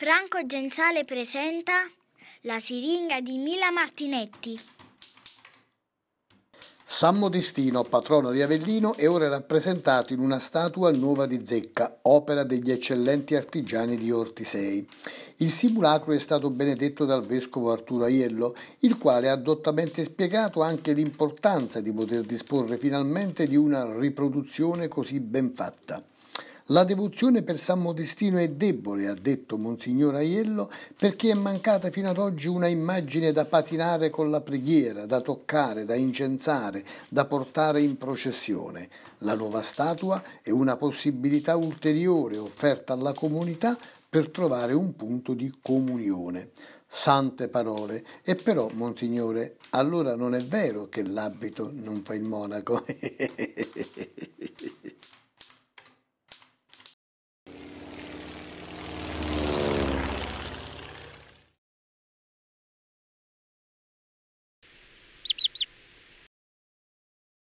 Franco Genzale presenta La siringa di Mila Martinetti. San Modestino, patrono di Avellino, è ora rappresentato in una statua nuova di zecca, opera degli eccellenti artigiani di Ortisei. Il simulacro è stato benedetto dal vescovo Arturo Aiello, il quale ha dottamente spiegato anche l'importanza di poter disporre finalmente di una riproduzione così ben fatta. La devozione per San Modestino è debole, ha detto Monsignor Aiello, perché è mancata fino ad oggi una immagine da patinare con la preghiera, da toccare, da incensare, da portare in processione. La nuova statua è una possibilità ulteriore offerta alla comunità per trovare un punto di comunione. Sante parole. E però, Monsignore, allora non è vero che l'abito non fa il monaco.